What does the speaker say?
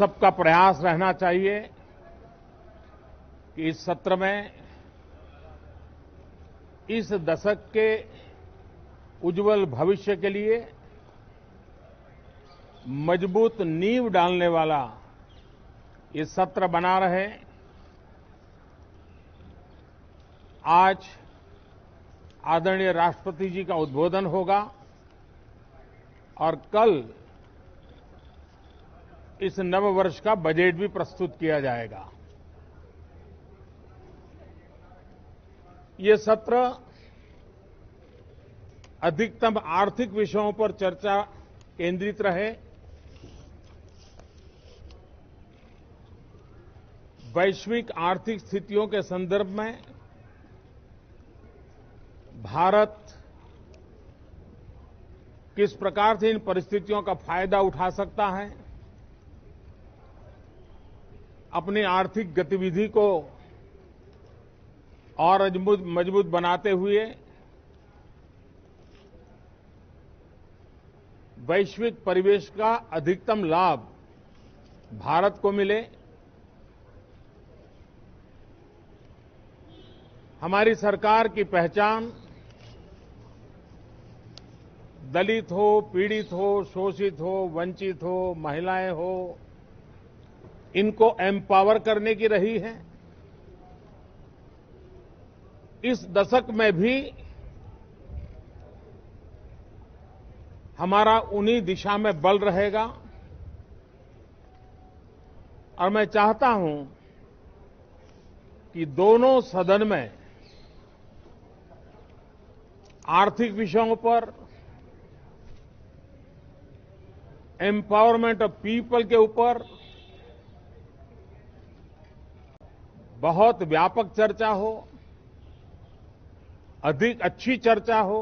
सबका प्रयास रहना चाहिए कि इस सत्र में इस दशक के उज्जवल भविष्य के लिए मजबूत नींव डालने वाला ये सत्र बना रहे आज आदरणीय राष्ट्रपति जी का उद्बोधन होगा और कल इस नव वर्ष का बजट भी प्रस्तुत किया जाएगा ये सत्र अधिकतम आर्थिक विषयों पर चर्चा केंद्रित रहे वैश्विक आर्थिक स्थितियों के संदर्भ में भारत किस प्रकार से इन परिस्थितियों का फायदा उठा सकता है अपनी आर्थिक गतिविधि को और मजबूत बनाते हुए वैश्विक परिवेश का अधिकतम लाभ भारत को मिले हमारी सरकार की पहचान दलित हो पीड़ित हो शोषित हो वंचित हो महिलाएं हो इनको एम्पावर करने की रही है इस दशक में भी हमारा उन्हीं दिशा में बल रहेगा और मैं चाहता हूं कि दोनों सदन में आर्थिक विषयों पर एम्पावरमेंट ऑफ पीपल के ऊपर बहुत व्यापक चर्चा हो अधिक अच्छी चर्चा हो